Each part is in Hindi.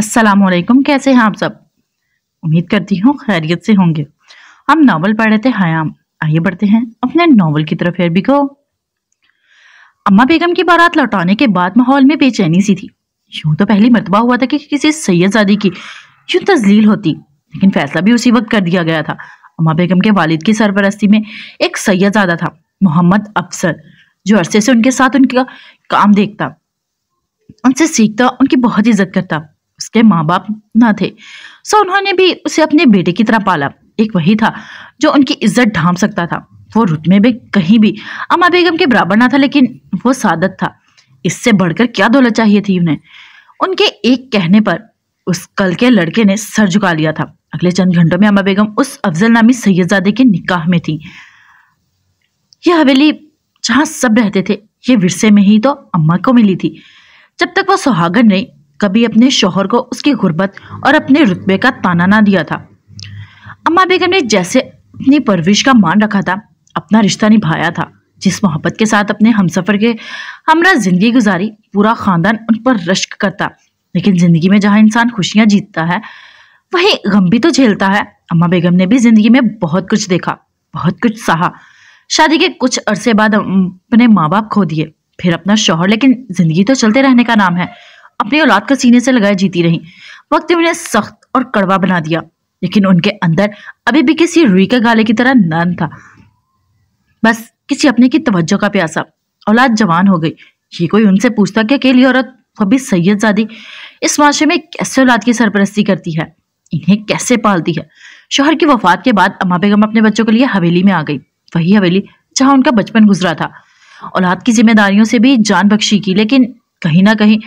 अस्सलाम वालेकुम कैसे हैं आप सब उम्मीद करती हूँ खैरियत से होंगे हम नावल पढ़ रहे थे हयाम आइए बढ़ते हैं अपने नावल की तरफ फिर को अम्मा बेगम की बारात लौटाने के बाद माहौल में बेचैनी सी थी यूं तो पहली मरतबा हुआ था कि किसी सैयदजादी की यूं तजलील होती लेकिन फैसला भी उसी वक्त कर दिया गया था अम्मा बेगम के वालिद की सरपरस्ती में एक सैयद सैयदजादा था मोहम्मद अफसर जो अरसे से उनके साथ उनका काम देखता उनसे सीखता उनकी बहुत इज्जत करता उसके माँ बाप न थे सो उन्होंने भी उसे अपने बेटे की तरह पाला एक वही था जो उनकी इज्जत ढांप सकता था वो रुतमे में कहीं भी अमा बेगम के बराबर ना था लेकिन वो सादत था इससे बढ़कर क्या दौलत चाहिए थी उन्हें उनके एक कहने पर उस कल के लड़के ने सर झुका लिया था अगले चंद घंटों में अमा बेगम उस अफजल नामी सैयदजादे के निकाह में थी यह हवेली जहां सब रहते थे ये विरसे में ही तो अम्मा को मिली थी जब तक वो सुहागन नहीं कभी अपने शोहर को उसकी गुर्बत और अपने रुतबे का ताना ना दिया था अम्मा बेगम ने जैसे अपनी परविश का मान रखा था अपना रिश्ता निभाया था जिस मोहब्बत के साथ अपने हमसफ़र के हमरा ज़िंदगी गुजारी पूरा ख़ानदान उन पर रश्क करता लेकिन ज़िंदगी में जहाँ इंसान खुशियाँ जीतता है वही गम भी तो झेलता है अम्मा बेगम ने भी ज़िंदगी में बहुत कुछ देखा बहुत कुछ सहा शादी के कुछ अरसे बाद अपने माँ बाप खो दिए फिर अपना शोहर लेकिन ज़िंदगी तो चलते रहने का नाम है अपनी औलाद का सीने से लगाए जीती रही वक्त उन्हें सख्त और कड़वा बना दिया लेकिन उनके अंदर अभी भी किसी रुई के गाले की तरह नन था बस किसी अपने की तवज्जो का प्यासा औलाद जवान हो गई ये कोई उनसे पूछता कि अकेली औरत कभी सैयद जादी इस माशरे में कैसे औलाद की सरपरस्ती करती है इन्हें कैसे पालती है शोहर की वफात के बाद अमा बेगम अपने बच्चों के लिए हवेली में आ गई वही हवेली जहां उनका बचपन गुजरा था औलाद की जिम्मेदारियों से भी जान बख्शी की लेकिन कहीं ना कहीं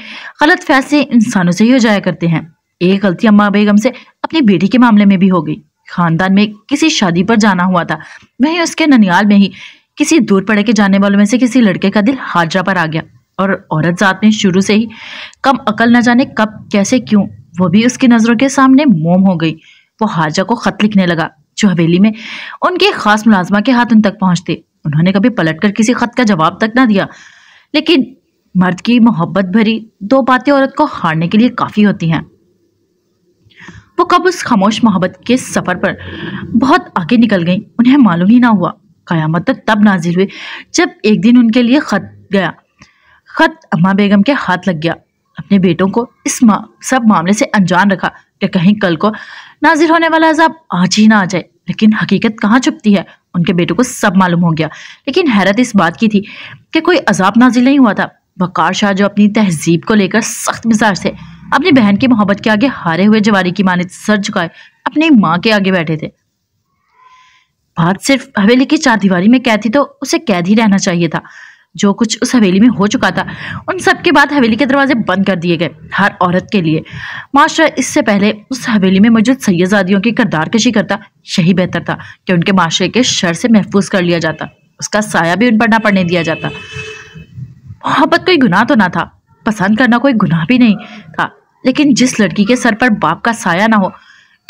गलत फैसले इंसानों से ही हो जाया करते हैं एक गलती अम्मा बेगम से अपनी बेटी के मामले में भी हो गई खानदान में किसी शादी पर जाना हुआ था वही उसके ननियाल में ही किसी दूर पड़े के जाने वालों में से किसी लड़के का दिल हाजरा पर आ गया और औरत जात में शुरू से ही कम अकल न जाने कब कैसे क्यों वो भी उसकी नज़रों के सामने मोम हो गई वो हाजा को खत लिखने लगा जो हवेली में उनके खास मुलाजमा के हाथ उन तक पहुंचते उन्होंने कभी पलटकर किसी खत का जवाब तक ना दिया लेकिन मर्द की मोहब्बत भरी दो बातें औरत को हारने के लिए काफ़ी होती हैं वो कब उस खामोश मोहब्बत के सफ़र पर बहुत आगे निकल गई उन्हें मालूम ही ना हुआ कयामत तक तब नाजिल हुए जब एक दिन उनके लिए ख़त गया ख़त अम्मा बेगम के हाथ लग गया अपने बेटों को इस मा, सब मामले से अनजान रखा कि कहीं कल को नाजिर होने वाला अजाब आज ही ना आ जाए लेकिन हकीकत कहाँ छुपती है उनके बेटों को सब मालूम हो गया लेकिन हैरत इस बात की थी कि कोई अजाब नाजिल नहीं हुआ था बकार शाह जो अपनी तहजीब को लेकर सख्त मिजाज थे अपनी बहन की मोहब्बत के आगे हारे हुए जवारी की मानद सर झुकाए अपनी माँ के आगे बैठे थे बात सिर्फ हवेली की चार दीवारी में कैद थी तो उसे कैद ही रहना चाहिए था जो कुछ उस हवेली में हो चुका था उन सब के बाद हवेली के दरवाजे बंद कर दिए गए हर औरत के लिए माशरा इससे पहले उस हवेली में मौजूद सैयदादियों की करदार कशी करता यही बेहतर था कि उनके माशरे के शर से महफूज कर लिया जाता उसका साया भी उन पर ना पड़ने दिया जाता मोहब्बत कोई गुनाह तो ना था पसंद करना कोई गुनाह भी नहीं था लेकिन जिस लड़की के सर पर बाप का साया ना हो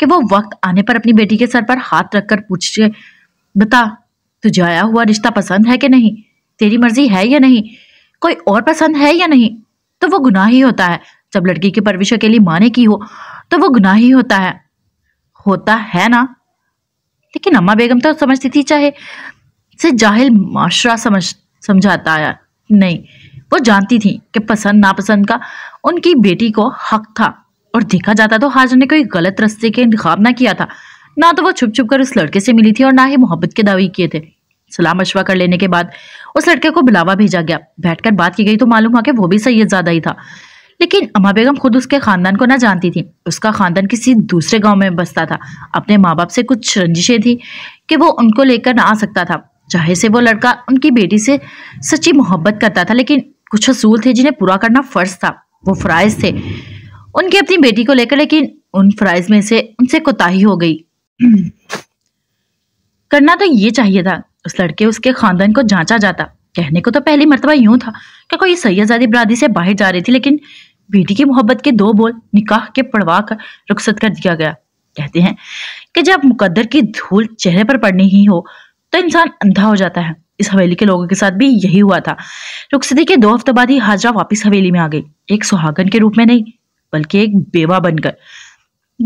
कि वो वक्त आने पर अपनी बेटी के सर पर हाथ रखकर पूछे बता तुझे आया हुआ रिश्ता पसंद है कि नहीं तेरी मर्जी है या नहीं कोई और पसंद है या नहीं तो वो गुनाह ही होता है जब लड़की की परविश अकेली लिए माने की हो तो वो गुनाह ही होता है होता है ना लेकिन अम्मा बेगम तो समझती थी चाहे से जाहिल माशरा समझ समझाता आया नहीं वो जानती थी कि पसंद नापसंद का उनकी बेटी को हक था और देखा जाता तो हाजर ने कोई गलत रस्ते के इंतखब ना किया था ना तो वो छुप छुप कर उस लड़के से मिली थी और ना ही मोहब्बत के दावे किए थे सलाम मशवा कर लेने के बाद उस लड़के को बुलावा भेजा गया बैठकर बात की गई तो मालूम हुआ कि वो भी सैयद ज़्यादा ही था लेकिन अमा बेगम खुद उसके खानदान को ना जानती थी उसका खानदान किसी दूसरे गांव में बसता था अपने माँ बाप से कुछ रंजिशें थी कि वो उनको लेकर ना आ सकता था चाहे से वो लड़का उनकी बेटी से सच्ची मोहब्बत करता था लेकिन कुछ असूल थे जिन्हें पूरा करना फ़र्ज था वो फ्राइज थे उनकी अपनी बेटी को लेकर लेकिन उन फ्राइज में से उनसे कोताही हो गई करना तो ये चाहिए था उस लड़के उसके ख़ानदान को जांचा जाता कहने को तो पहली मरतबा यूं था कि कोई सैयदादी बरादरी से बाहर जा रही थी लेकिन बेटी की मोहब्बत के दो बोल निकाह के पड़वा कर रुखसत कर दिया गया कहते हैं कि जब मुकद्दर की धूल चेहरे पर पड़नी ही हो तो इंसान अंधा हो जाता है इस हवेली के लोगों के साथ भी यही हुआ था रुखसदी के दो हफ्ते बाद ही हाजरा वापिस हवेली में आ गई एक सुहागन के रूप में नहीं बल्कि एक बेवा बनकर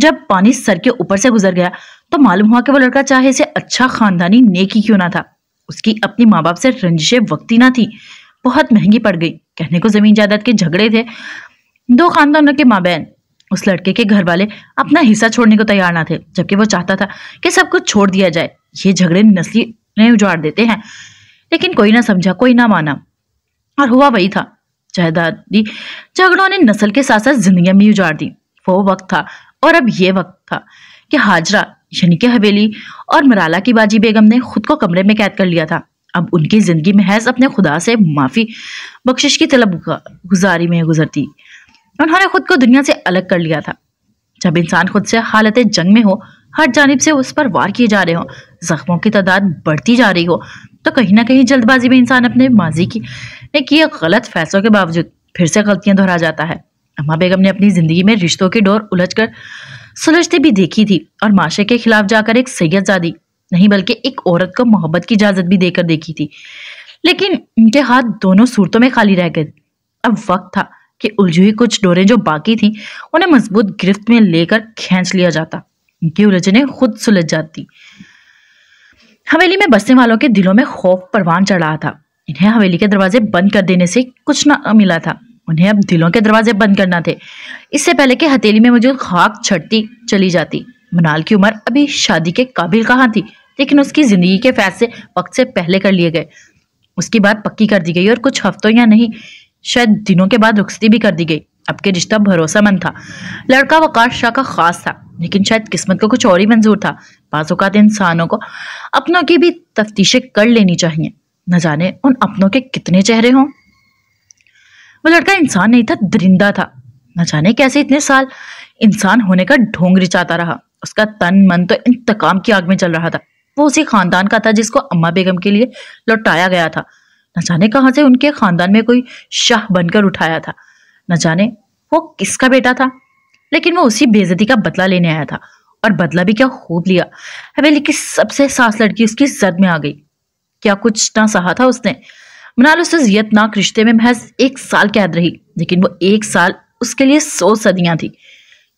जब पानी सर के ऊपर से गुजर गया तो मालूम हुआ कि वो लड़का चाहे से अच्छा खानदानी नेकी क्यों ना था उसकी अपने माँ बाप से रंजिशें वक्ती ना थी बहुत महंगी पड़ गई कहने को जमीन जायदाद के झगड़े थे दो खानदानों के माँ बहन उस लड़के के घर वाले अपना हिस्सा छोड़ने को तैयार ना थे जबकि वो चाहता था कि सब कुछ छोड़ दिया जाए ये झगड़े नस्ली नहीं उजाड़ देते हैं लेकिन कोई ना समझा कोई ना माना और हुआ वही था जहदादी झगड़ों ने नस्ल के साथ साथ जिंदगी भी उजाड़ दी वो वक्त था और अब ये वक्त था कि हाजरा यानी कि हवेली और मराला की बाजी बेगम ने खुद को कमरे में कैद कर लिया था अब उनकी जिंदगी महज अपने खुदा से माफी बख्शिश की तलब गुजारी में गुजरती उन्होंने खुद को दुनिया से अलग कर लिया था जब इंसान खुद से हालत जंग में हो हर जानब से उस पर वार किए जा रहे हों जख्मों की तादाद बढ़ती जा रही हो तो कहीं ना कहीं जल्दबाजी में इंसान अपने माजी की ने किए गलत फैसलों के बावजूद फिर से गलतियां दोहरा जाता है अम्मा बेगम ने अपनी ज़िंदगी में रिश्तों की डोर उलझ कर सुलझते भी देखी थी और माशे के खिलाफ जाकर एक सैदजादी नहीं बल्कि एक औरत को मोहब्बत की इजाज़त भी देकर देखी थी लेकिन उनके हाथ दोनों सूरतों में खाली रह गए अब वक्त था कि उलझी हुई कुछ डोरें जो बाकी थी उन्हें मजबूत गिरफ्त में लेकर खींच लिया जाता उनकी उलझने खुद सुलझ जाती हवेली में बसने वालों के दिलों में खौफ परवान चढ़ रहा था इन्हें हवेली के दरवाजे बंद कर देने से कुछ न मिला था उन्हें अब दिलों के दरवाजे बंद करना थे इससे पहले कि हथेली में मौजूद खाक छटती चली जाती मनाल की उम्र अभी शादी के काबिल कहाँ थी लेकिन उसकी जिंदगी के फैसले वक्त से पहले कर लिए गए उसकी बात पक्की कर दी गई और कुछ हफ्तों या नहीं शायद दिनों के बाद रुखसती भी कर दी गई अब के रिश्ता भरोसामंद था लड़का वकाश शाह का खास था लेकिन शायद किस्मत का कुछ और ही मंजूर था बाज़ात इंसानों को अपनों की भी तफ्तीशें कर लेनी चाहिए न जाने उन अपनों के कितने चेहरे हों वो लड़का इंसान नहीं था दरिंदा था न जाने कैसे इतने साल इंसान होने का ढोंग रिचाता रहा उसका तन मन तो इंतकाम की आग में चल रहा था वो उसी खानदान का था जिसको अम्मा बेगम के लिए लौटाया गया था न जाने कहाँ से उनके खानदान में कोई शाह बनकर उठाया था न जाने वो किसका बेटा था लेकिन वो उसी बेजती का बदला लेने आया था और बदला भी क्या खूब लिया हवेली की सबसे सास लड़की उसकी जद में आ गई क्या कुछ ना सहा था उसने मनाल उस यतनाक रिश्ते में महज एक साल कैद रही लेकिन वो एक साल उसके लिए सौ सदियां थी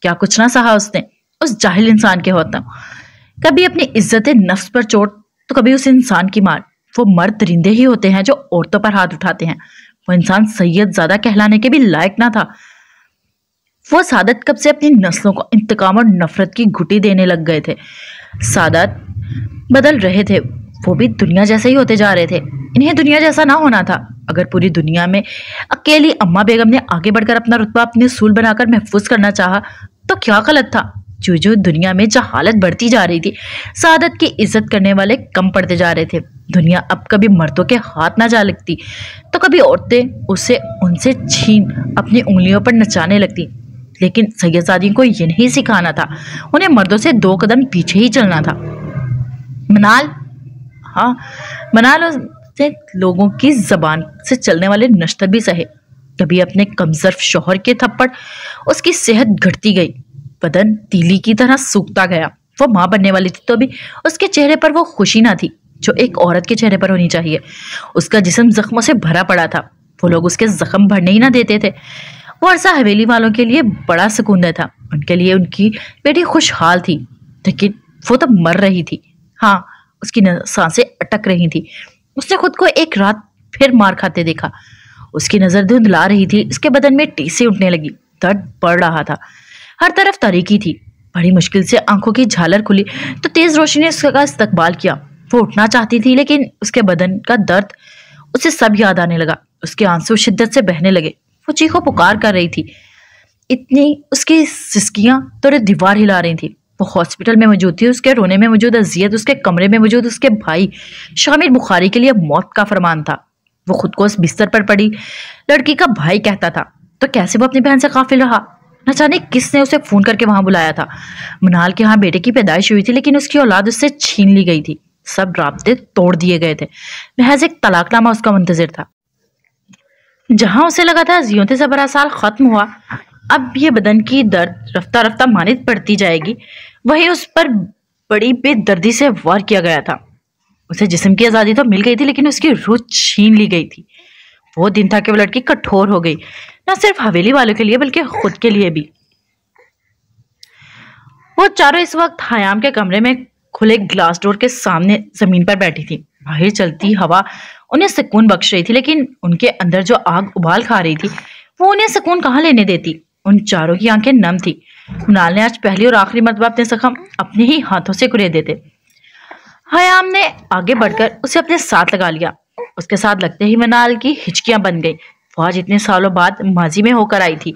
क्या कुछ ना सहा उसने उस जाहिल इंसान के होता कभी अपनी इज्जत नफ्स पर चोट तो कभी उस इंसान की मार वो मर्द रिंदे ही होते हैं जो औरतों पर हाथ उठाते हैं वो इंसान सैयद ज़्यादा कहलाने के भी लायक ना था वो सादत कब से अपनी नस्लों को इंतकाम और नफरत की घुटी देने लग गए थे सादत बदल रहे थे वो भी दुनिया जैसे ही होते जा रहे थे इन्हें दुनिया जैसा ना होना था अगर पूरी दुनिया में अकेली अम्मा बेगम ने आगे बढ़कर अपना रुतबा अपने सूल बनाकर महफूज करना चाहा तो क्या गलत था जो जो दुनिया में जहालत बढ़ती जा रही थी सादत की इज्जत करने वाले कम पड़ते जा रहे थे दुनिया अब कभी मर्दों के हाथ ना जा लगती तो कभी औरतें उसे उनसे छीन अपनी उंगलियों पर नचाने लगती लेकिन सैयदजादी को ये नहीं सिखाना था उन्हें मर्दों से दो कदम पीछे ही चलना था मनाल हाँ मनाल से लोगों की जबान से चलने वाले नश्तर भी सहे कभी अपने कमजर्फ शोहर के थप्पड़ उसकी सेहत घटती गई बदन तीली की तरह सूखता गया वो माँ बनने वाली थी तो भी उसके चेहरे पर वो खुशी ना थी जो एक औरत के चेहरे पर होनी चाहिए उसका जिसम जख्मों से भरा पड़ा था वो लोग उसके जख्म भरने ही ना देते थे वो अरसा हवेली वालों के लिए बड़ा सुकून था उनके लिए उनकी बेटी खुशहाल थी लेकिन वो तो मर रही थी हाँ उसकी सांसें अटक रही थी उसने खुद को एक रात फिर मार खाते देखा उसकी नज़र धुंधला रही थी उसके बदन में टीसी उठने लगी दर्द पड़ रहा था हर तरफ तारीकी थी बड़ी मुश्किल से आंखों की झालर खुली तो तेज रोशनी ने उसका इस्तकबाल किया वो उठना चाहती थी लेकिन उसके बदन का दर्द उसे सब याद आने लगा उसके आंसू शिद्दत से बहने लगे वो चीखों पुकार कर रही थी इतनी उसकी सिस्कियाँ तो दीवार हिला रही थी वो हॉस्पिटल में मौजूद थी उसके रोने में मौजूद अजियत उसके कमरे में मौजूद उसके भाई शामिर बुखारी के लिए मौत का फरमान था वो खुद को उस बिस्तर पर पड़ी लड़की का भाई कहता था तो कैसे वो अपनी बहन से काफिल रहा न जाने किसने उसे फ़ोन करके वहां बुलाया था मनाल के यहाँ बेटे की पैदाइश हुई थी लेकिन उसकी औलाद उससे छीन ली गई थी सब रबते तोड़ दिए गए थे महज एक तलाकनामा उसका मंतजर था जहां उसे लगा था जियो से सबरा साल ख़त्म हुआ अब ये बदन की दर्द रफ्ता रफ्ता मानित पड़ती जाएगी वही उस पर बड़ी बेदर्दी से वार किया गया था उसे जिसम की आज़ादी तो मिल गई थी लेकिन उसकी रूह छीन ली गई थी वो दिन था कि वो लड़की कठोर हो गई ना सिर्फ हवेली वालों के लिए बल्कि खुद के लिए भी वो चारों इस वक्त हयाम के कमरे में खुले ग्लास डोर के सामने जमीन पर बैठी थी बाहर चलती हवा उन्हें सुकून बख्श रही थी लेकिन उनके अंदर जो आग उबाल खा रही थी वो उन्हें सुकून कहाँ लेने देती उन चारों की आंखें नम थी कुनाल ने आज पहली और आखिरी मरतबा अपने सखम अपने ही हाथों से कुरे देते हयाम ने आगे बढ़कर उसे अपने साथ लगा लिया उसके साथ लगते ही मनाल की हिचकियां बन गई वो आज इतने सालों बाद माजी में होकर आई थी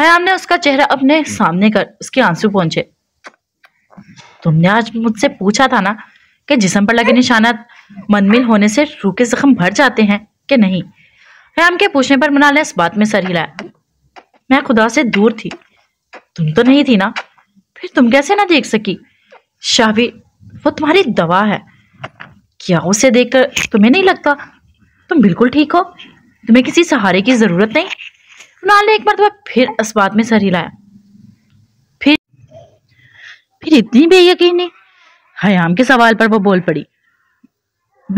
हयाम ने उसका चेहरा अपने सामने कर उसके आंसू पहुंचे तुमने आज मुझसे पूछा था ना कि जिसम पर लगे निशाना मनमिल होने से रूह जख्म भर जाते हैं कि नहीं हयाम के पूछने पर मनाल ने इस बात में सर हिलाया मैं खुदा से दूर थी तुम तो नहीं थी ना फिर तुम कैसे ना देख सकी शाहबी वो तुम्हारी दवा है क्या उसे देखकर तुम्हें नहीं लगता तुम बिल्कुल ठीक हो तुम्हें किसी सहारे की ज़रूरत नहीं कुणाल ने एक मरतबा फिर अस्पात में सर हिलाया फिर फिर इतनी बेयकीनी हयाम के सवाल पर वो बोल पड़ी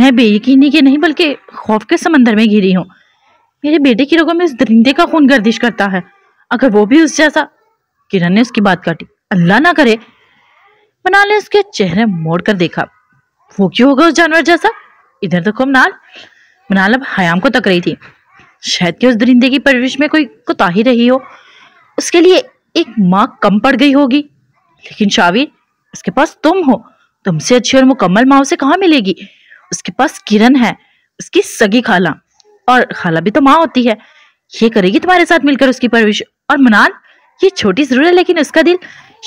मैं बेयकीनी के नहीं बल्कि खौफ के समंदर में घिरी हूँ मेरे बेटे की रोगों में उस दरिंदे का खून गर्दिश करता है अगर वो भी उस जैसा किरण ने उसकी बात काटी अल्लाह ना करे मनाल ने उसके चेहरे मोड़ कर देखा वो क्यों होगा उस जानवर जैसा इधर तो कुमनाल मनाल अब हयाम को तक रही थी शायद कि उस दरिंदे की परवरिश में कोई कोताही रही हो उसके लिए एक माँ कम पड़ गई होगी लेकिन शाविर उसके पास तुम हो तुमसे अच्छी और मुकम्मल माँ उसे कहाँ मिलेगी उसके पास किरण है उसकी सगी खाला और खाला भी तो माँ होती है ये करेगी तुम्हारे साथ मिलकर उसकी परवरिश और मनान ये छोटी जरूर है लेकिन उसका दिल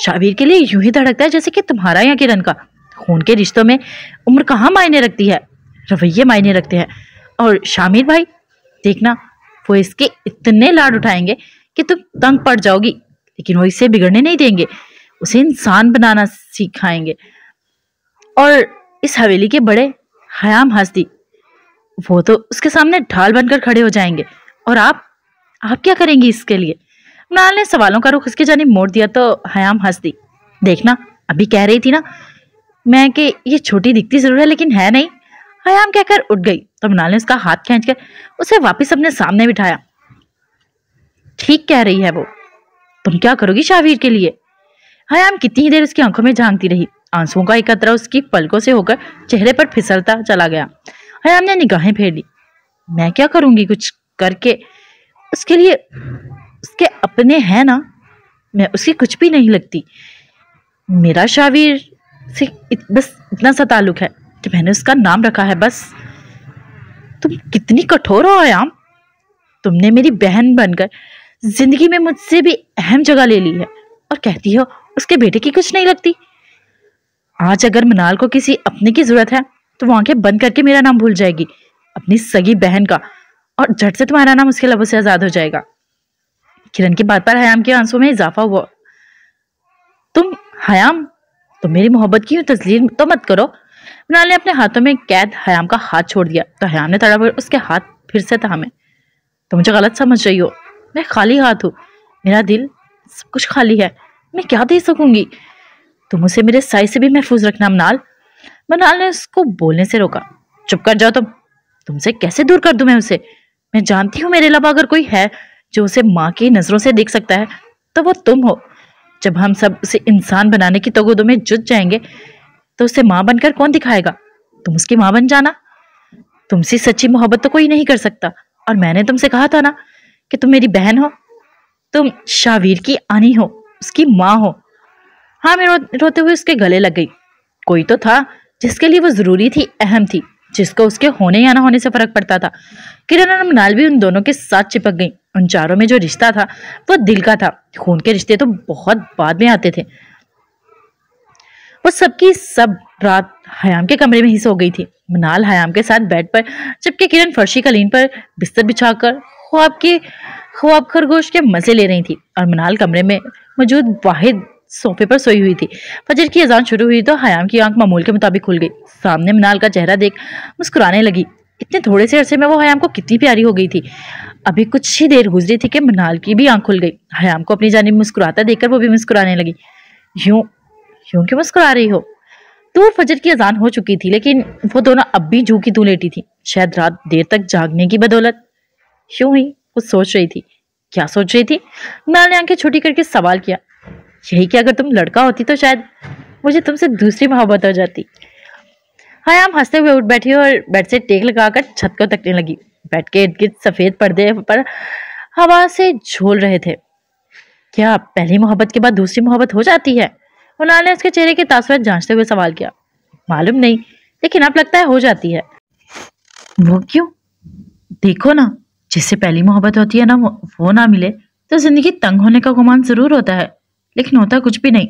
शावीर के लिए यूं ही धड़कता है जैसे कि तुम्हारा या किरण का खून के रिश्तों में उम्र कहाँ मायने रखती है रवैये मायने रखते हैं और शामिर भाई देखना वो इसके इतने लाड उठाएंगे कि तुम तंग पड़ जाओगी लेकिन वो इसे बिगड़ने नहीं देंगे उसे इंसान बनाना सिखाएंगे और इस हवेली के बड़े हयाम हस्ती वो तो उसके सामने ढाल बनकर खड़े हो जाएंगे और आप आप क्या करेंगी इसके लिए मृणाल ने सवालों का रुख उसके जानी मोड़ दिया तो हयाम हंस दी देखना अभी कह रही थी ना मैं कि ये छोटी दिखती ज़रूर है लेकिन है नहीं हयाम कहकर उठ गई तो मृणाल ने उसका हाथ कर उसे वापस अपने सामने बिठाया ठीक कह रही है वो तुम क्या करोगी शाहवीर के लिए हयाम कितनी ही देर उसकी आंखों में झांकती रही आंसुओं का एक उसकी पलकों से होकर चेहरे पर फिसलता चला गया हयाम ने निगाहें फेर ली मैं क्या करूंगी कुछ करके उसके लिए उसके अपने हैं ना मैं उसकी कुछ भी नहीं लगती मेरा शावीर से इत, बस इतना सा ताल्लुक है तो मैंने उसका नाम रखा है बस तुम कितनी कठोर हो आयाम तुमने मेरी बहन बनकर जिंदगी में मुझसे भी अहम जगह ले ली है और कहती हो उसके बेटे की कुछ नहीं लगती आज अगर मनाल को किसी अपने की जरूरत है तो वो आंखें बंद करके मेरा नाम भूल जाएगी अपनी सगी बहन का और झट से तुम्हारा नाम उसके लबों से आज़ाद हो जाएगा किरण की बात पर हयाम के आंसू में इजाफा हुआ तुम हयाम तुम मेरी मोहब्बत की तस्लीम तो मत करो बिलाल ने अपने हाथों में कैद हयाम का हाथ छोड़ दिया तो हयाम ने तड़प उसके हाथ फिर से थामे तो मुझे गलत समझ रही हो मैं खाली हाथ हूँ मेरा दिल सब कुछ खाली है मैं क्या दे सकूंगी तुम उसे मेरे साई से भी महफूज रखना मनाल मनाल ने उसको बोलने से रोका चुप कर जाओ तुम तुमसे कैसे दूर कर दूं मैं उसे मैं जानती हूँ मेरे अलावा अगर कोई है जो उसे माँ की नज़रों से देख सकता है तो वो तुम हो जब हम सब उसे इंसान बनाने की तगोदों में जुट जाएंगे तो उसे माँ बनकर कौन दिखाएगा तुम उसकी माँ बन जाना तुमसे सच्ची मोहब्बत तो कोई नहीं कर सकता और मैंने तुमसे कहा था ना कि तुम मेरी बहन हो तुम शावीर की आनी हो उसकी माँ हो हाँ मैं रो, रोते हुए उसके गले लग गई कोई तो था जिसके लिए वो ज़रूरी थी अहम थी जिसको उसके होने या ना होने से फ़र्क पड़ता था किरण और मनाल भी उन दोनों के साथ चिपक गई उन चारों में जो रिश्ता था वो दिल का था खून के रिश्ते तो बहुत बाद में आते थे वो सबकी सब रात हयाम के कमरे में ही सो गई थी मनाल हयाम के साथ बेड पर जबकि किरण फर्शी कलीन पर बिस्तर बिछाकर ख्वाब के ख्वाब खरगोश के मज़े ले रही थी और मनाल कमरे में मौजूद वाहिद सोफे पर सोई हुई थी फजर की अजान शुरू हुई तो हयाम की आंख मामूल के मुताबिक खुल गई सामने मनाल का चेहरा देख मुस्कुराने लगी इतने थोड़े से अरसे में वो हयाम को कितनी प्यारी हो गई थी अभी कुछ ही देर गुजरी थी कि मनाल की भी आंख खुल गई हयाम को अपनी जानब मुस्कुराता देखकर वो भी मुस्कुराने लगी यूं क्योंकि मुस्कुरा रही हो दूर फजर की अजान हो चुकी थी लेकिन वो दोनों अब भी झूकी तू लेटी थी शायद रात देर तक जागने की बदौलत क्यों ही वो सोच रही थी क्या सोच रही थी नाल ने आंखें छोटी करके सवाल किया यही कि अगर तुम लड़का होती तो शायद मुझे तुमसे दूसरी मोहब्बत हो जाती हयाम हंसते हुए उठ बैठी और बेड से टेक लगाकर छत को तकने लगी बेड के इर्द गिर्द सफ़ेद पर्दे पर हवा से झोल रहे थे क्या पहली मोहब्बत के बाद दूसरी मोहब्बत हो जाती है मुलाल ने उसके चेहरे के तासरत जांचते हुए सवाल किया मालूम नहीं लेकिन अब लगता है हो जाती है वो क्यों देखो ना जिससे पहली मोहब्बत होती है ना वो ना मिले तो जिंदगी तंग होने का गुमान जरूर होता है लेकिन होता कुछ भी नहीं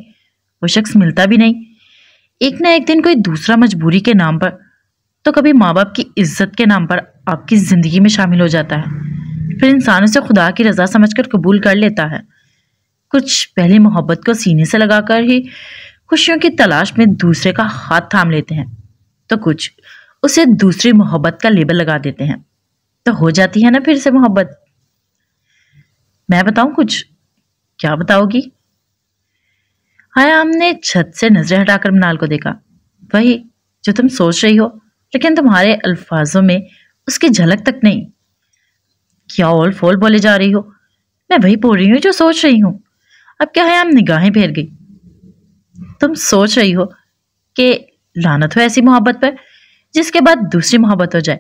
वो शख्स मिलता भी नहीं एक ना एक दिन कोई दूसरा मजबूरी के नाम पर तो कभी माँ बाप की इज्जत के नाम पर आपकी ज़िंदगी में शामिल हो जाता है फिर इंसान उसे खुदा की रजा समझकर कबूल कर लेता है कुछ पहले मोहब्बत को सीने से लगाकर ही खुशियों की तलाश में दूसरे का हाथ थाम लेते हैं तो कुछ उसे दूसरी मोहब्बत का लेबल लगा देते हैं तो हो जाती है ना फिर से मोहब्बत मैं बताऊं कुछ क्या बताओगी आया हमने छत से नजरें हटाकर मनाल को देखा वही जो तुम सोच रही हो लेकिन तुम्हारे अल्फाजों में उसकी झलक तक नहीं क्या ओल फोल बोले जा रही हो मैं वही बोल रही हूँ जो सोच रही हूँ अब क्या है निगाहें फेर गई तुम सोच रही हो कि लानत हो ऐसी मोहब्बत पर जिसके बाद दूसरी मोहब्बत हो जाए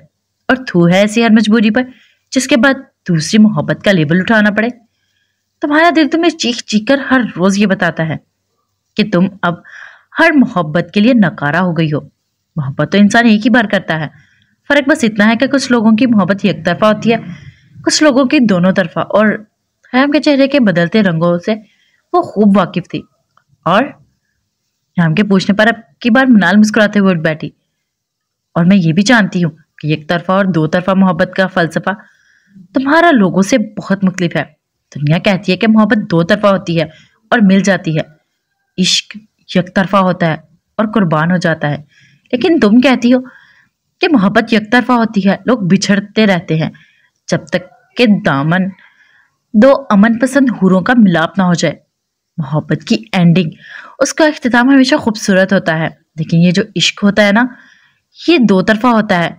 और थू है ऐसी हर मजबूरी पर जिसके बाद दूसरी मोहब्बत का लेबल उठाना पड़े तुम्हारा दिल तुम्हें चीख चीख कर हर रोज ये बताता है कि तुम अब हर मोहब्बत के लिए नकारा हो गई हो मोहब्बत तो इंसान एक ही बार करता है फर्क बस इतना है कि कुछ लोगों की मोहब्बत एक तरफा होती है कुछ लोगों की दोनों तरफा और हयाम के चेहरे के बदलते रंगों से वो खूब वाकिफ थी और राम के पूछने पर अब की बार मनाल मुस्कुराते हुए उठ बैठी और मैं ये भी जानती हूँ कि एक तरफा और दो तरफा मोहब्बत का फलसफा तुम्हारा लोगों से बहुत मुख्तलिफ है दुनिया कहती है कि मोहब्बत दो तरफा होती है और मिल जाती है इश्क यक तरफा होता है और कुर्बान हो जाता है लेकिन तुम कहती हो कि मोहब्बत यक तरफा होती है लोग बिछड़ते रहते हैं जब तक के दामन दो अमन पसंद हुरों का मिलाप ना हो जाए मोहब्बत की एंडिंग उसका अख्ताम हमेशा खूबसूरत होता है लेकिन ये जो इश्क होता है ना ये दो तरफा होता है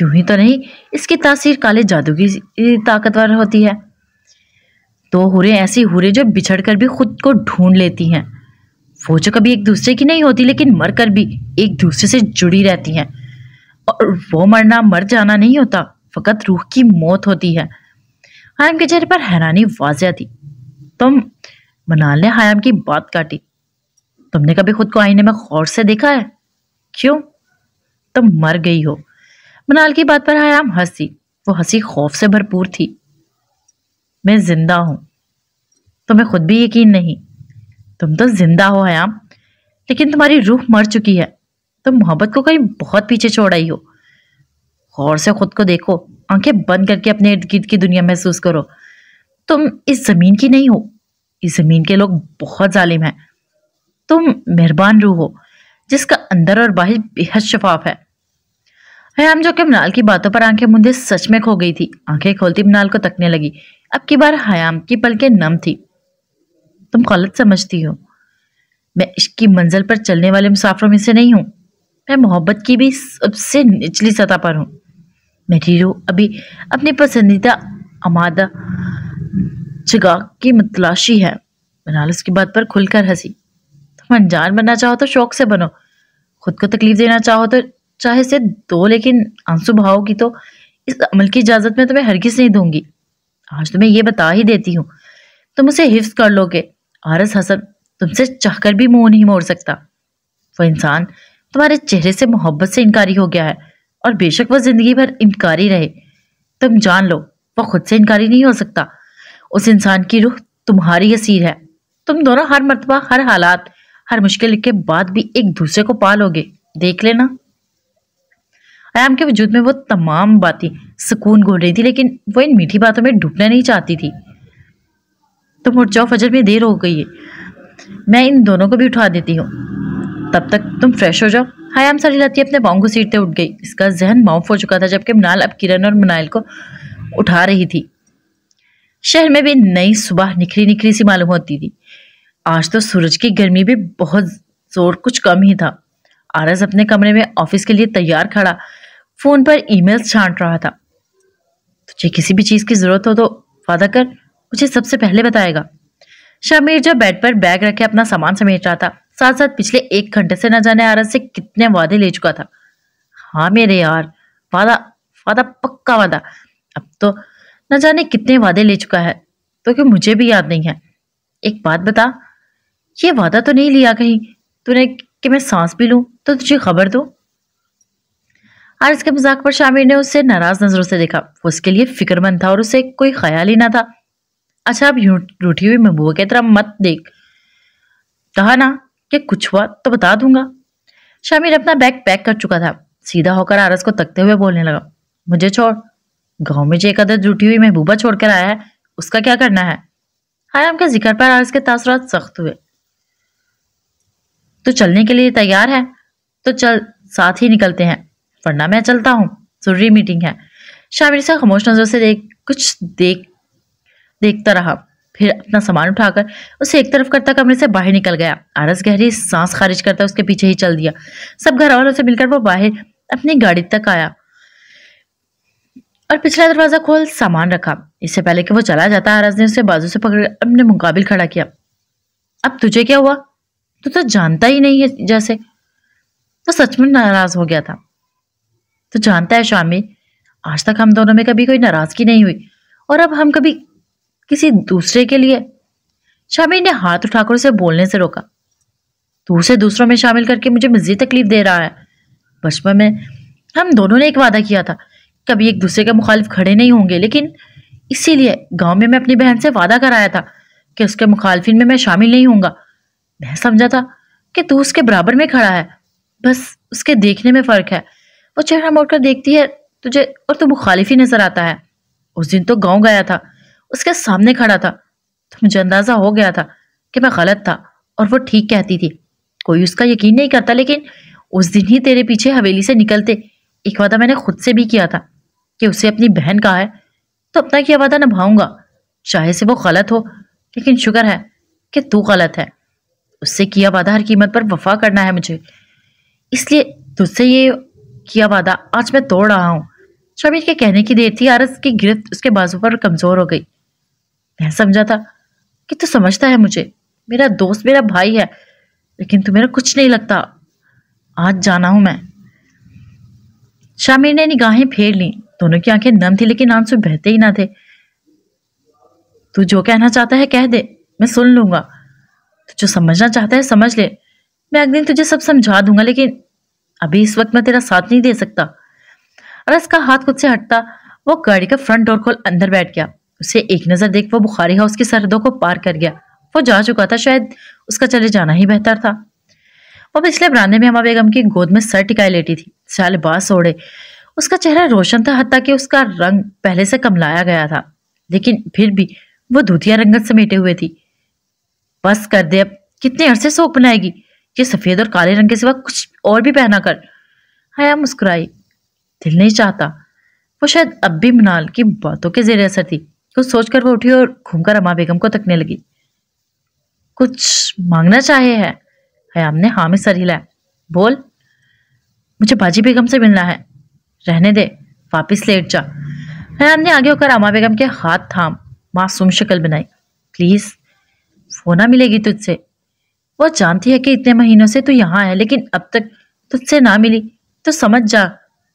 यूं ही तो नहीं इसकी तासीर काले जादू की ताकतवर होती है दो हुरें ऐसी हुरें जो बिछड़ कर भी खुद को ढूंढ लेती हैं वो जो कभी एक दूसरे की नहीं होती लेकिन मर कर भी एक दूसरे से जुड़ी रहती हैं और वो मरना मर जाना नहीं होता फ़कत रूह की मौत होती है हम के चेहरे पर हैरानी वाजिया थी तुम मनाल ने हयाम की बात काटी तुमने कभी खुद को आईने में गौर से देखा है क्यों तुम मर गई हो मनाल की बात पर हयाम हंसी वो हंसी खौफ से भरपूर थी मैं जिंदा हूं तुम्हें खुद भी यकीन नहीं तुम तो जिंदा हो हयाम लेकिन तुम्हारी रूह मर चुकी है तुम मोहब्बत को कहीं बहुत पीछे छोड़ आई हो गौर से खुद को देखो आंखें बंद करके अपने इर्द गिर्द की दुनिया महसूस करो तुम इस जमीन की नहीं हो इस ज़मीन के लोग बहुत जालिम हैं तुम मेहरबान रू हो जिसका अंदर और बाहर बेहद शफाफ है हयाम जो कि मनाल की बातों पर आंखें मुंदे सच में खो गई थी आंखें खोलती मनाल को तकने लगी अब की बार हयाम की पलकें नम थी तुम गलत समझती हो मैं इश्क की मंजिल पर चलने वाले मुसाफरों में से नहीं हूं मैं मोहब्बत की भी सबसे निचली सतह पर हूं मेरी रूह अभी अपनी पसंदीदा अमादा जगह की मतलाशी है बनाल उसकी बात पर खुलकर हंसी तुम अनजान बनना चाहो तो शौक से बनो खुद को तकलीफ देना चाहो तो चाहे से दो लेकिन आंसू की तो इस अमल की इजाज़त में तुम्हें हरगिज नहीं दूंगी आज तुम्हें तो यह बता ही देती हूँ तुम उसे हिफ्स कर लोगे आरस हसन तुमसे चाहकर भी मुंह नहीं मोड़ सकता वह इंसान तुम्हारे चेहरे से मोहब्बत से इनकारी हो गया है और बेशक वह जिंदगी भर इनकारी रहे तुम जान लो वह खुद से इनकारी नहीं हो सकता उस इंसान की रूह तुम्हारी असीर है तुम दोनों हर मरतबा हर हालात हर मुश्किल के बाद भी एक दूसरे को पालोगे देख लेना आयाम के वजूद में वो तमाम बातें सुकून घोल रही थी लेकिन वो इन मीठी बातों में डूबना नहीं चाहती थी तुम उठ जाओ फजर में देर हो गई है मैं इन दोनों को भी उठा देती हूँ तब तक तुम फ्रेश हो जाओ हयाम सारी लाती अपने पाँव को सीटते उठ गई इसका जहन माउफ हो चुका था जबकि मनाल अब किरण और मनाइल को उठा रही थी शहर में भी नई सुबह निखरी निखरी सी मालूम होती थी आज तो सूरज की गर्मी भी बहुत जोर कुछ कम ही था आरस अपने कमरे में ऑफिस के लिए तैयार खड़ा फोन पर ईमेल्स छांट रहा था तुझे किसी भी चीज़ की ज़रूरत हो तो वादा कर मुझे सबसे पहले बताएगा शामिर जब बेड पर बैग रखे अपना सामान समेट रहा था साथ साथ पिछले एक घंटे से न जाने आरस से कितने वादे ले चुका था हाँ मेरे यार वादा वादा पक्का वादा अब तो न जाने कितने वादे ले चुका है तो क्यों मुझे भी याद नहीं है एक बात बता ये वादा तो नहीं लिया कहीं तूने कि मैं सांस भी लूँ तो तुझे खबर दो आरिस के मजाक पर शामिर ने उसे नाराज नजरों से देखा वो उसके लिए फिक्रमंद था और उसे कोई ख्याल ही ना था अच्छा अब रूठी हुई महबूबा की तरह मत देख कहा ना कि कुछ हुआ तो बता दूंगा शामिर अपना बैग पैक कर चुका था सीधा होकर आरस को तकते हुए बोलने लगा मुझे छोड़ गांव में जो एक अदर जुटी हुई महबूबा छोड़कर आया है उसका क्या करना है हराम के जिक्र पर आज के तासरात सख्त हुए तो चलने के लिए तैयार है तो चल साथ ही निकलते हैं वरना मैं चलता हूँ जरूरी मीटिंग है शामिर से खामोश नजरों से देख कुछ देख देखता रहा फिर अपना सामान उठाकर उसे एक तरफ करता कमरे से बाहर निकल गया आरस गहरी सांस खारिज करता उसके पीछे ही चल दिया सब घर वालों से मिलकर वो बाहर अपनी गाड़ी तक आया और पिछला दरवाजा खोल सामान रखा इससे पहले कि वो चला जाता आरज ने उसे बाजू से पकड़ अपने मुकाबिल खड़ा किया अब तुझे क्या हुआ तू तो जानता ही नहीं है जैसे वो तो सच में नाराज हो गया था तो जानता है शामी आज तक हम दोनों में कभी कोई नाराजगी नहीं हुई और अब हम कभी किसी दूसरे के लिए शामी ने हाथ उठाकर उसे बोलने से रोका तू उसे दूसरों में शामिल करके मुझे मजीद तकलीफ दे रहा है बचपन में हम दोनों ने एक वादा किया था कभी एक दूसरे के मुखालिफ खड़े नहीं होंगे लेकिन इसीलिए गांव में मैं अपनी बहन से वादा कराया था कि उसके मुखालफिन में मैं शामिल नहीं हूँ मैं समझा था कि तू उसके बराबर में खड़ा है बस उसके देखने में फ़र्क है वो चेहरा मोड़कर देखती है तुझे और तू मुखालिफ ही नज़र आता है उस दिन तो गाँव गया था उसके सामने खड़ा था तो मुझे अंदाज़ा हो गया था कि मैं गलत था और वो ठीक कहती थी कोई उसका यकीन नहीं करता लेकिन उस दिन ही तेरे पीछे हवेली से निकलते एक वादा मैंने खुद से भी किया था कि उसे अपनी बहन कहा है तो अपना किया वादा निभाऊंगा चाहे से वो गलत हो लेकिन शुक्र है कि तू गलत है उससे किया वादा हर कीमत पर वफा करना है मुझे इसलिए तुझसे ये किया वादा आज मैं तोड़ रहा हूँ शमीर के कहने की देर थी आरस की गिरफ्त उसके बाजू पर कमज़ोर हो गई मैं समझा था कि तू समझता है मुझे मेरा दोस्त मेरा भाई है लेकिन तू मेरा कुछ नहीं लगता आज जाना हूं मैं शामिर ने निगाहें फेर ली दोनों की आंखें नम थी लेकिन आंसू बहते ही ना थे तू जो कहना चाहता है कह दे मैं सुन लूंगा तू जो समझना चाहता है समझ ले मैं अगले दिन तुझे सब समझा दूंगा लेकिन अभी इस वक्त मैं तेरा साथ नहीं दे सकता अरस का हाथ खुद से हटता वो गाड़ी का फ्रंट डोर खोल अंदर बैठ गया उसे एक नज़र देख वो बुखारी हाउस की सरहदों को पार कर गया वो जा चुका था शायद उसका चले जाना ही बेहतर था वो पिछले बरामदे में हमा बेगम की गोद में सर टिकाए लेटी थी साल बास ओढ़े उसका चेहरा रोशन था हत्या कि उसका रंग पहले से कमलाया गया था लेकिन फिर भी वो धुतिया रंगत समेटे हुए थी बस कर दे अब कितने अरसे सोप बनाएगी ये सफ़ेद और काले रंग के सिवा कुछ और भी पहना कर हया मुस्कुराई दिल नहीं चाहता वो शायद अब भी मनाल की बातों के जेर असर थी कुछ सोचकर वो उठी और घूमकर अमा बेगम को तकने लगी कुछ मांगना चाहे है हयाम ने हाँ में सर हिलाया बोल मुझे बाजी बेगम से मिलना है रहने दे वापस लेट जा हयान ने आगे होकर आमा बेगम के हाथ थाम मासूम शक्ल बनाई प्लीज़ वो ना मिलेगी तुझसे वो जानती है कि इतने महीनों से तू यहाँ है लेकिन अब तक तुझसे ना मिली तो समझ जा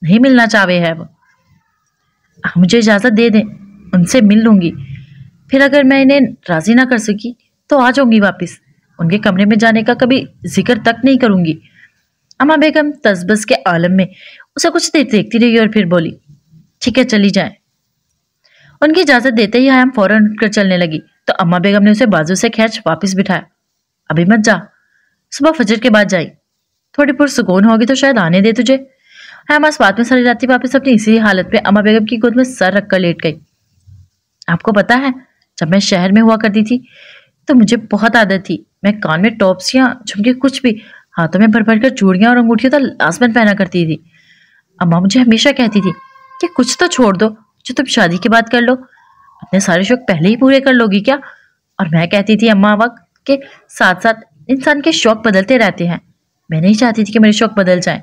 नहीं मिलना चाहे है वो हाँ, मुझे इजाज़त दे दें उनसे मिल लूंगी फिर अगर मैं इन्हें राज़ी ना कर सकी तो आ जाऊंगी वापस उनके कमरे में जाने का कभी जिक्र तक नहीं करूंगी अमा बेगम तस्बस के आलम में उसे कुछ देर देखती रही और फिर बोली ठीक है चली जाए उनकी इजाज़त देते ही हम फौरन उठकर चलने लगी तो अम्मा बेगम ने उसे बाजू से खेच वापस बिठाया अभी मत जा सुबह फजर के बाद जाई थोड़ी पुर सुकून होगी तो शायद आने दे तुझे हम आज बात में सारी जाती वापस अपनी इसी हालत में अम्मा बेगम की गोद में सर रखकर लेट गई आपको पता है जब मैं शहर में हुआ करती थी तो मुझे बहुत आदत थी मैं कान में टॉप्स या झुमके कुछ भी हाथों में भर भर कर चूड़ियाँ और अंगूठियों तो लाजमन पहना करती थी अम्मा मुझे हमेशा कहती थी कि कुछ तो छोड़ दो जो तुम शादी के बाद कर लो अपने सारे शौक पहले ही पूरे कर लोगी क्या और मैं कहती थी अम्मा वक्त के साथ साथ इंसान के शौक बदलते रहते हैं मैं नहीं चाहती थी कि मेरे शौक बदल जाए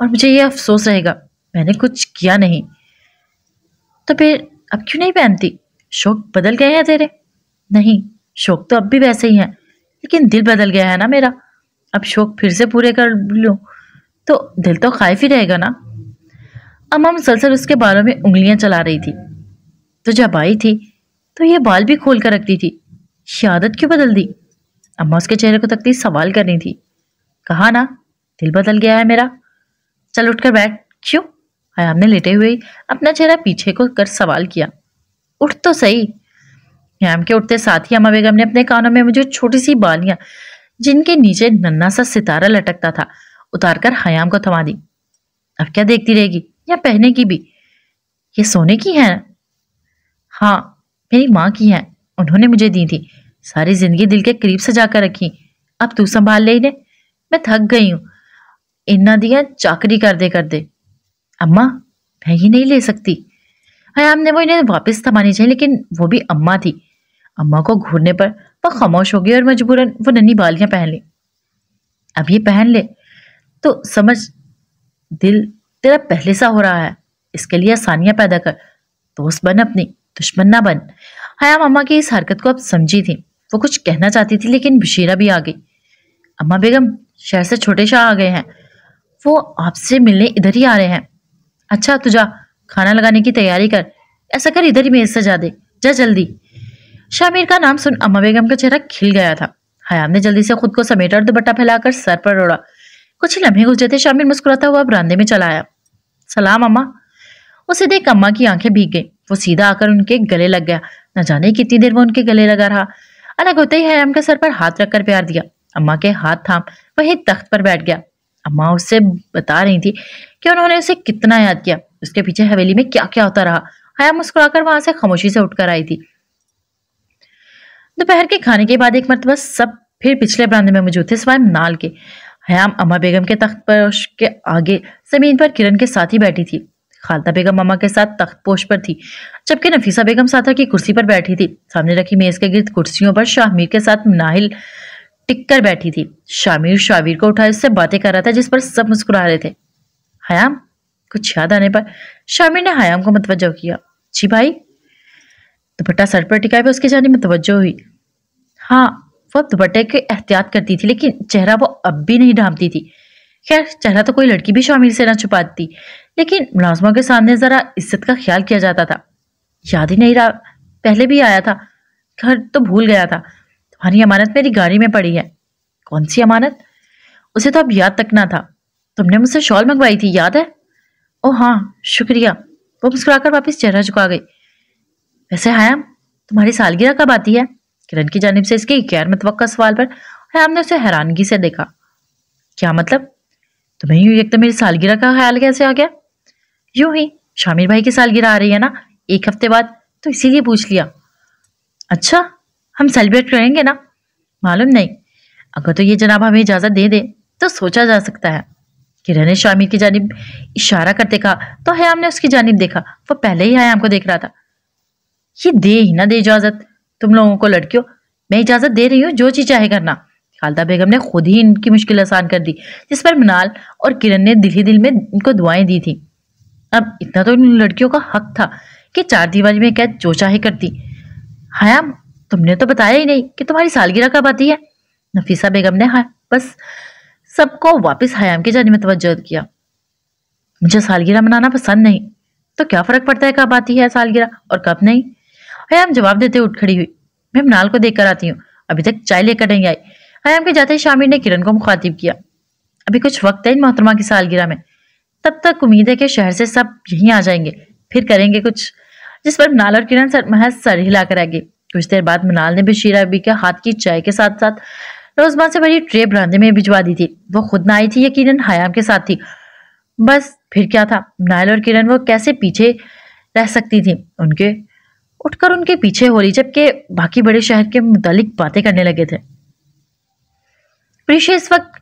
और मुझे ये अफसोस रहेगा मैंने कुछ किया नहीं तो फिर अब क्यों नहीं पहनती शौक बदल गए हैं तेरे नहीं शौक तो अब भी वैसे ही है लेकिन दिल बदल गया है ना मेरा अब शौक फिर से पूरे कर लो तो दिल तो खाइफ ही रहेगा ना अम्मा मुसलसल उसके बालों में उंगलियां चला रही थी तो जब आई थी तो ये बाल भी खोल कर रखती थी शहादत क्यों बदल दी अम्मा उसके चेहरे को तकती सवाल कर रही थी कहा ना दिल बदल गया है मेरा चल उठकर बैठ क्यों आयाम ने लेटे हुए अपना चेहरा पीछे को कर सवाल किया उठ तो सही हयाम के उठते साथ ही अम्मा बेगम ने अपने कानों में मुझे छोटी सी बालियां जिनके नीचे नन्ना सा सितारा लटकता था उतारकर हयाम को थमा दी अब क्या देखती रहेगी या पहने की भी ये सोने की है हाँ मेरी माँ की है उन्होंने मुझे दी थी सारी जिंदगी दिल के करीब सजा कर रखी अब तू संभाल ले इन्हें मैं थक गई हूं इन्ना दिया चाकरी कर दे कर दे अम्मा मैं ही नहीं ले सकती हयाम ने वो इन्हें वापस थमानी चाहिए लेकिन वो भी अम्मा थी अम्मा को घूरने पर वह खामोश हो गई और मजबूरन वो नन्ही बालियां पहन ली अब ये पहन ले तो समझ दिल तेरा पहले सा हो रहा है इसके लिए आसानियां पैदा कर दोस्त बन अपनी दुश्मन ना बन हयाम अम्मा की इस हरकत को अब समझी थी वो कुछ कहना चाहती थी लेकिन बशीरा भी आ गई अम्मा बेगम शहर से छोटे शाह आ गए हैं वो आपसे मिलने इधर ही आ रहे हैं अच्छा तुझा खाना लगाने की तैयारी कर ऐसा कर इधर ही मेज से जा दे जा जल्दी शामिर का नाम सुन अम्मा बेगम का चेहरा खिल गया था हयाम ने जल्दी से खुद को समेटा और दुपट्टा फैलाकर सर पर रोड़ा कुछ लम्हे गुजरे थे शामिर मुस्कुराता हुआ बरामदे में चला आया सलाम अम्मा उसे देख अम्मा की आंखें भीग गई वो सीधा आकर उनके गले लग गया न जाने कितनी देर वो उनके गले लगा रहा अलग होते ही हयाम के सर पर हाथ रखकर प्यार दिया अम्मा के हाथ थाम वही तख्त पर बैठ गया अम्मा उससे बता रही थी कि उन्होंने उसे कितना याद किया उसके पीछे हवेली में क्या क्या होता रहा हयाम मुस्कुराकर वहां से खामोशी से उठकर आई थी दोपहर के खाने के बाद एक मरतबा सब फिर पिछले बरामदे में मौजूद थे सवाए नाल के हयाम अमा बेगम के तख्त पोश के आगे जमीन पर किरण के साथ ही बैठी थी खालता बेगम मामा के साथ तख्त पोश पर थी जबकि नफीसा बेगम साथा की कुर्सी पर बैठी थी सामने रखी मेज के गिर्द कुर्सियों पर शाहमीर के साथ नाहिल टिककर बैठी थी शामिर शावीर को उठाए उससे बातें कर रहा था जिस पर सब मुस्कुरा रहे थे हयाम कुछ याद आने पर शामिर ने हयाम को मतवजो किया जी भाई दुपट्टा सर पर टिकाए हुए जाने में तवज्जो हुई हाँ वह दुपट्टे के एहतियात करती थी लेकिन चेहरा वो अब भी नहीं ढांपती थी खैर चेहरा तो कोई लड़की भी शामिल से ना छुपाती लेकिन मुलाजमों के सामने ज़रा इज्जत का ख्याल किया जाता था याद ही नहीं रहा पहले भी आया था घर तो भूल गया था तुम्हारी अमानत मेरी गाड़ी में पड़ी है कौन सी अमानत उसे तो अब याद तक ना था तुमने मुझसे शॉल मंगवाई थी याद है ओ हाँ शुक्रिया वो मुस्कुराकर वापस चेहरा झुका गई वैसे हयाम तुम्हारी सालगिरह कब आती है किरण की जानब से इसके गैर मतवक सवाल पर हयाम ने उसे हैरानगी से देखा क्या मतलब तुम्हें यूँ तो मेरी सालगिरह का ख्याल कैसे आ गया यूं ही शामिर भाई की सालगिरह आ रही है ना एक हफ्ते बाद तो इसीलिए पूछ लिया अच्छा हम सेलिब्रेट करेंगे ना मालूम नहीं अगर तो ये जनाब हमें इजाज़त दे दे तो सोचा जा सकता है किरण ने शामिर की जानब इशारा करते कहा तो हयाम ने उसकी जानब देखा वो पहले ही हयाम को देख रहा था ये दे ही ना दे इजाज़त तुम लोगों को लड़कियों मैं इजाज़त दे रही हूँ जो चीज़ चाहे करना खालदा बेगम ने खुद ही इनकी मुश्किल आसान कर दी जिस पर मनाल और किरण ने दिल ही दिल में इनको दुआएं दी थी अब इतना तो इन लड़कियों का हक था कि चार दीवारी में कैद जो चाहे करती हयाम तुमने तो बताया ही नहीं कि तुम्हारी सालगिरह कब आती है नफीसा बेगम ने हाँ बस सबको वापस हयाम के जाने में तवज्जो किया मुझे सालगिरह मनाना पसंद नहीं तो क्या फ़र्क पड़ता है कब आती है सालगिरह और कब नहीं हयाम जवाब देते उठ खड़ी हुई मैम नाल को देख आती हूँ अभी तक चाय लेकर नहीं आई हयाम के जाते ही शामिर ने किरण को मुखातिब किया अभी कुछ वक्त है इन मोहतरमा की सालगिरह में तब तक उम्मीद है कि शहर से सब यहीं आ जाएंगे फिर करेंगे कुछ जिस पर मनाल और किरण सर महज सर हिला कर आ गई कुछ देर बाद मनाल ने भी शीरा बीबी के हाथ की चाय के साथ साथ रोजमा से भरी ट्रे ब्रांडे में भिजवा दी थी वो खुद ना आई थी यकीनन हयाम के साथ थी बस फिर क्या था मनाल और किरण वो कैसे पीछे रह सकती थी उनके उठकर उनके पीछे हो रही जबकि बाकी बड़े शहर के मुतालिक बातें करने लगे थे प्रीशा इस वक्त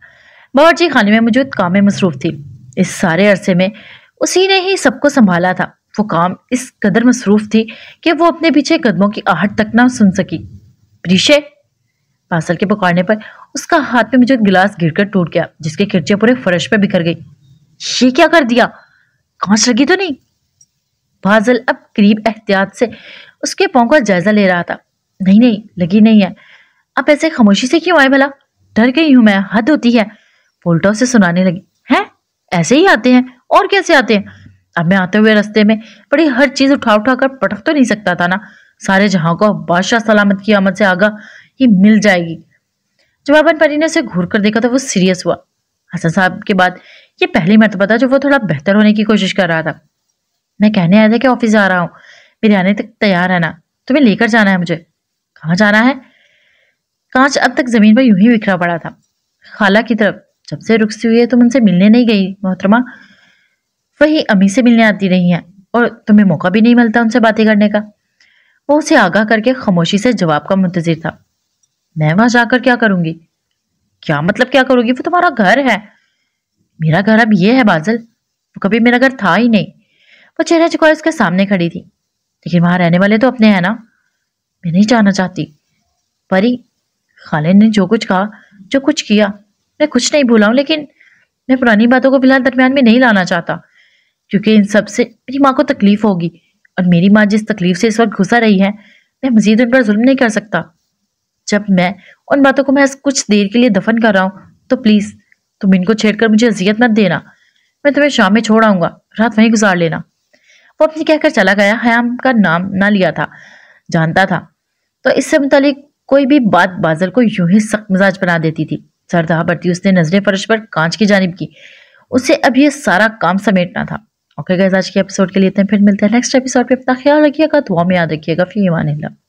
बावर्ची खाने में मौजूद काम में मसरूफ थी इस सारे अरसे में उसी ने ही सबको संभाला था वो काम इस कदर मसरूफ थी कि वो अपने पीछे कदमों की आहट तक ना सुन सकी प्रीशे पासल के पकड़ने पर उसका हाथ में मौजूद गिलास गिरकर टूट गया जिसके खिड़चे पूरे फर्श पर बिखर गई ये क्या कर दिया कांच लगी तो नहीं फाजल अब करीब एहतियात से उसके पाँव का जायजा ले रहा था नहीं नहीं लगी नहीं है आप ऐसे खामोशी से क्यों आए भला डर गई हूं मैं हद होती है पोल्टा से सुनाने लगी है ऐसे ही आते हैं और कैसे आते हैं अब मैं आते हुए रस्ते में बड़ी हर चीज उठा उठा कर पटक तो नहीं सकता था ना सारे जहां को बादशाह सलामत की आमद से आगा ही मिल जाएगी जवाबन परी ने उसे घूर कर देखा तो वो सीरियस हुआ हसन साहब के बाद ये पहली मरतबा था जो वो थोड़ा बेहतर होने की कोशिश कर रहा था मैं कहने आया था कि ऑफिस जा रहा हूँ मेरे आने तक तैयार है ना तुम्हें लेकर जाना है मुझे कहाँ जाना है कांच अब तक जमीन पर यूं ही बिखरा पड़ा था खाला की तरफ जब से रुकसी हुई है तुम उनसे मिलने नहीं गई मोहतरमा वही अम्मी से मिलने आती रही हैं और तुम्हें मौका भी नहीं मिलता उनसे बातें करने का वो उसे आगाह करके खामोशी से जवाब का मुंतजिर था मैं वहां जाकर क्या करूंगी क्या मतलब क्या करूंगी वो तुम्हारा घर है मेरा घर अब ये है बाजल वो कभी मेरा घर था ही नहीं वो चेहरा चुका उसके सामने खड़ी थी लेकिन वहां रहने वाले तो अपने हैं ना मैं नहीं जाना चाहती परी खालिद ने जो कुछ कहा जो कुछ किया मैं कुछ नहीं भूला हूँ लेकिन मैं पुरानी बातों को फिलहाल दरमियान में नहीं लाना चाहता क्योंकि इन सब से मेरी माँ को तकलीफ होगी और मेरी माँ जिस तकलीफ से इस वक्त घुसा रही है मैं मजीद उन पर जुल्म नहीं कर सकता जब मैं उन बातों को मैं कुछ देर के लिए दफन कर रहा हूँ तो प्लीज़ तुम इनको छेड़कर मुझे अजियत मत देना मैं तुम्हें शाम में छोड़ आऊँगा रात वहीं गुजार लेना वो अपनी कहकर चला गया हयाम का नाम ना लिया था जानता था तो इससे मुतलिक कोई भी बात बाजल को यूं ही सख्त मिजाज बना देती थी सरदार बरती उसने नजरें फर्श पर कांच की जानब की उसे अब यह सारा काम समेटना था ओके गैस आज के एपिसोड के लिए फिर मिलते हैं नेक्स्ट एपिसोड पे अपना ख्याल रखिएगा दुआ में याद रखिएगा फी ईमान